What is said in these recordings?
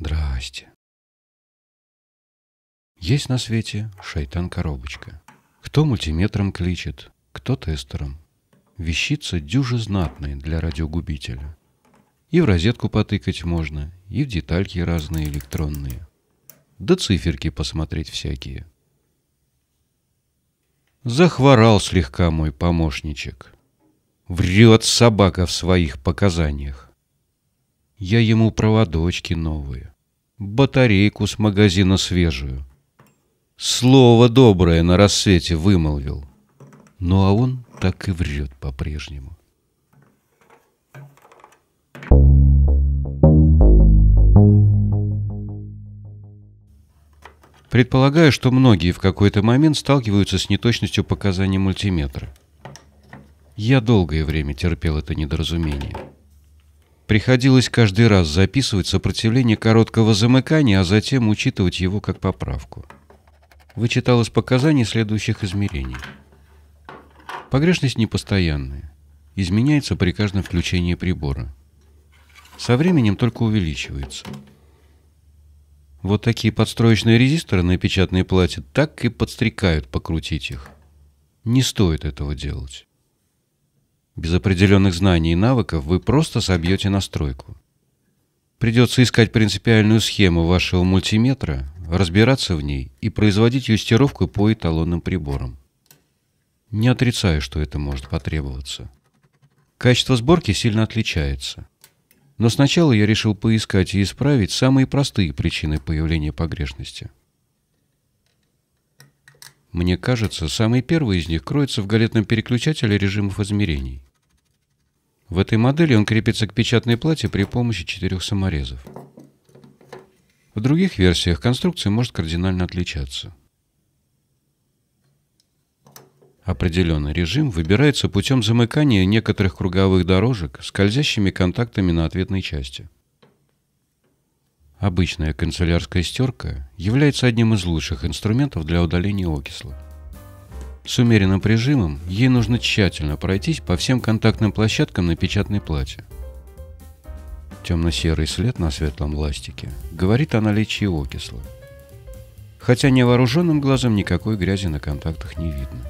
Здрасте. Есть на свете шайтан-коробочка. Кто мультиметром кличет, кто тестером. Вещица дюже знатная для радиогубителя. И в розетку потыкать можно, и в детальки разные электронные. Да циферки посмотреть всякие. Захворал слегка мой помощничек. Врет собака в своих показаниях. Я ему проводочки новые, батарейку с магазина свежую. Слово доброе на рассвете вымолвил. Ну а он так и врет по-прежнему. Предполагаю, что многие в какой-то момент сталкиваются с неточностью показаний мультиметра. Я долгое время терпел это недоразумение – Приходилось каждый раз записывать сопротивление короткого замыкания, а затем учитывать его как поправку. Вычитал из показаний следующих измерений. Погрешность непостоянная. Изменяется при каждом включении прибора. Со временем только увеличивается. Вот такие подстроечные резисторы на печатной плате так и подстрекают покрутить их. Не стоит этого делать. Без определенных знаний и навыков вы просто собьете настройку. Придется искать принципиальную схему вашего мультиметра, разбираться в ней и производить юстировку по эталонным приборам. Не отрицаю, что это может потребоваться. Качество сборки сильно отличается. Но сначала я решил поискать и исправить самые простые причины появления погрешности. Мне кажется, самый первый из них кроется в галетном переключателе режимов измерений. В этой модели он крепится к печатной плате при помощи четырех саморезов. В других версиях конструкция может кардинально отличаться. Определенный режим выбирается путем замыкания некоторых круговых дорожек скользящими контактами на ответной части. Обычная канцелярская стерка является одним из лучших инструментов для удаления окисла. С умеренным прижимом ей нужно тщательно пройтись по всем контактным площадкам на печатной плате. Темно-серый след на светлом ластике говорит о наличии окисла. Хотя невооруженным глазом никакой грязи на контактах не видно.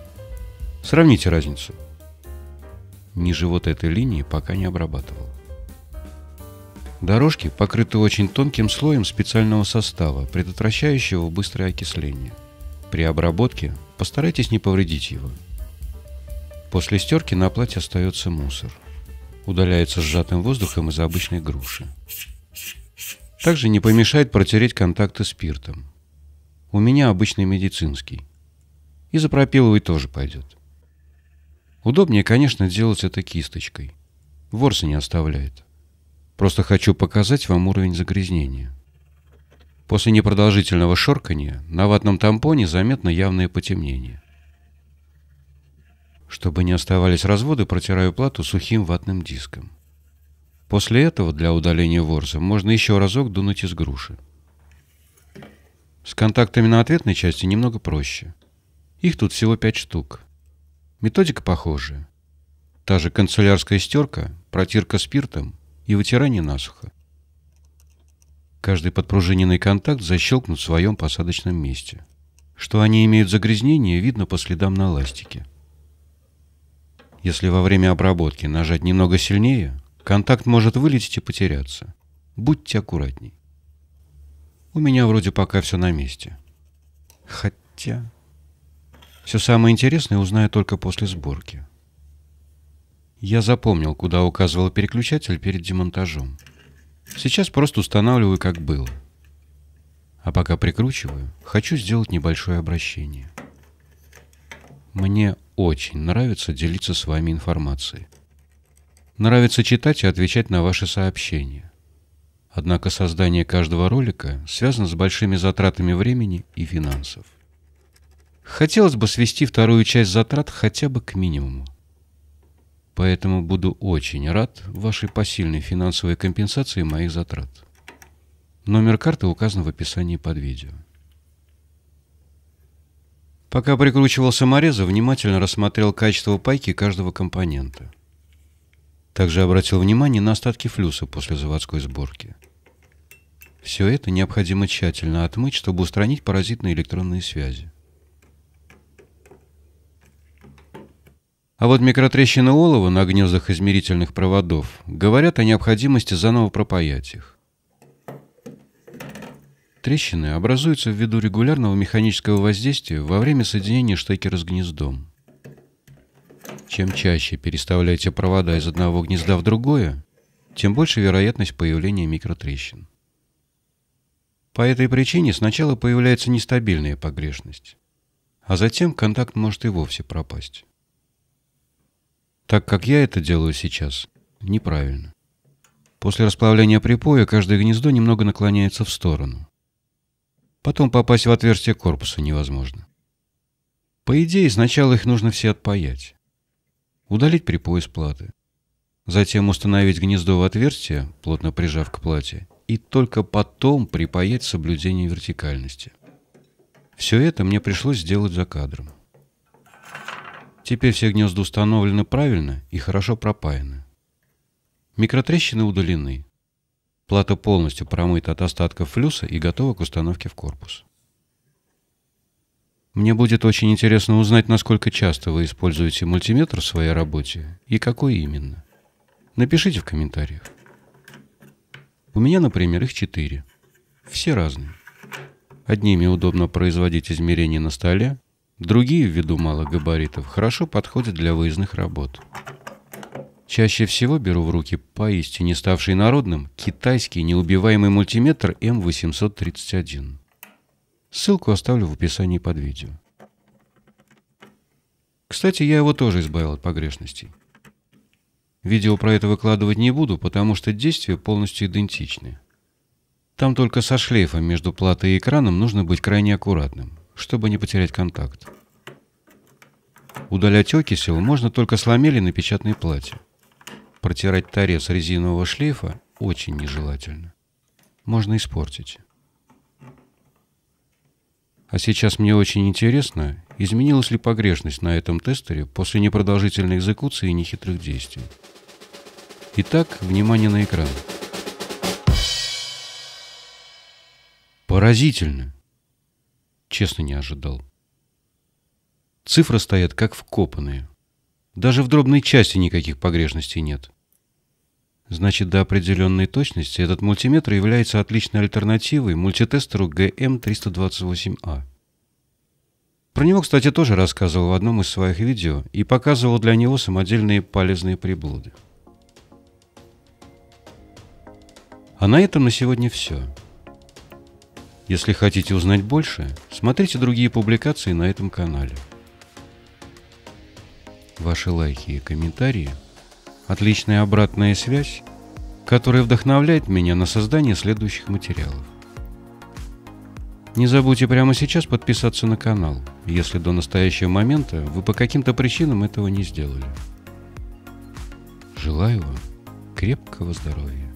Сравните разницу. Ниже вот этой линии пока не обрабатывал. Дорожки покрыты очень тонким слоем специального состава, предотвращающего быстрое окисление. При обработке Постарайтесь не повредить его. После стерки на платье остается мусор. Удаляется сжатым воздухом из обычной груши. Также не помешает протереть контакты спиртом. У меня обычный медицинский. Изопропиловый тоже пойдет. Удобнее, конечно, делать это кисточкой. Ворса не оставляет. Просто хочу показать вам уровень загрязнения. После непродолжительного шоркания на ватном тампоне заметно явное потемнение. Чтобы не оставались разводы, протираю плату сухим ватным диском. После этого для удаления ворса можно еще разок дунуть из груши. С контактами на ответной части немного проще. Их тут всего 5 штук. Методика похожая. Та же канцелярская стерка, протирка спиртом и вытирание насухо. Каждый подпружиненный контакт защелкнут в своем посадочном месте. Что они имеют загрязнение, видно по следам на ластике. Если во время обработки нажать немного сильнее, контакт может вылететь и потеряться. Будьте аккуратней. У меня вроде пока все на месте. Хотя... Все самое интересное узнаю только после сборки. Я запомнил, куда указывал переключатель перед демонтажом. Сейчас просто устанавливаю, как было. А пока прикручиваю, хочу сделать небольшое обращение. Мне очень нравится делиться с вами информацией. Нравится читать и отвечать на ваши сообщения. Однако создание каждого ролика связано с большими затратами времени и финансов. Хотелось бы свести вторую часть затрат хотя бы к минимуму. Поэтому буду очень рад вашей посильной финансовой компенсации моих затрат. Номер карты указан в описании под видео. Пока прикручивал саморезы, внимательно рассмотрел качество пайки каждого компонента. Также обратил внимание на остатки флюса после заводской сборки. Все это необходимо тщательно отмыть, чтобы устранить паразитные электронные связи. А вот микротрещины олова на гнездах измерительных проводов говорят о необходимости заново пропаять их. Трещины образуются ввиду регулярного механического воздействия во время соединения штекера с гнездом. Чем чаще переставляете провода из одного гнезда в другое, тем больше вероятность появления микротрещин. По этой причине сначала появляется нестабильная погрешность, а затем контакт может и вовсе пропасть. Так как я это делаю сейчас, неправильно. После расплавления припоя каждое гнездо немного наклоняется в сторону. Потом попасть в отверстие корпуса невозможно. По идее, сначала их нужно все отпаять. Удалить припой из платы. Затем установить гнездо в отверстие, плотно прижав к плате, и только потом припаять соблюдение вертикальности. Все это мне пришлось сделать за кадром. Теперь все гнезда установлены правильно и хорошо пропаяны. Микротрещины удалены. Плата полностью промыта от остатков флюса и готова к установке в корпус. Мне будет очень интересно узнать, насколько часто вы используете мультиметр в своей работе и какой именно. Напишите в комментариях. У меня, например, их четыре. Все разные. Одними удобно производить измерения на столе, Другие, ввиду малых габаритов, хорошо подходят для выездных работ. Чаще всего беру в руки поистине ставший народным китайский неубиваемый мультиметр М831. Ссылку оставлю в описании под видео. Кстати, я его тоже избавил от погрешностей. Видео про это выкладывать не буду, потому что действия полностью идентичны. Там только со шлейфом между платой и экраном нужно быть крайне аккуратным чтобы не потерять контакт. Удалять окисел можно только с ламели на печатной плате. Протирать торец резинового шлейфа очень нежелательно. Можно испортить. А сейчас мне очень интересно, изменилась ли погрешность на этом тестере после непродолжительной экзекуции и нехитрых действий. Итак, внимание на экран. Поразительно! Честно не ожидал. Цифры стоят как вкопанные. Даже в дробной части никаких погрешностей нет. Значит, до определенной точности этот мультиметр является отличной альтернативой мультитестеру gm 328 А. Про него, кстати, тоже рассказывал в одном из своих видео и показывал для него самодельные полезные приблуды. А на этом на сегодня все. Если хотите узнать больше, смотрите другие публикации на этом канале. Ваши лайки и комментарии – отличная обратная связь, которая вдохновляет меня на создание следующих материалов. Не забудьте прямо сейчас подписаться на канал, если до настоящего момента вы по каким-то причинам этого не сделали. Желаю вам крепкого здоровья.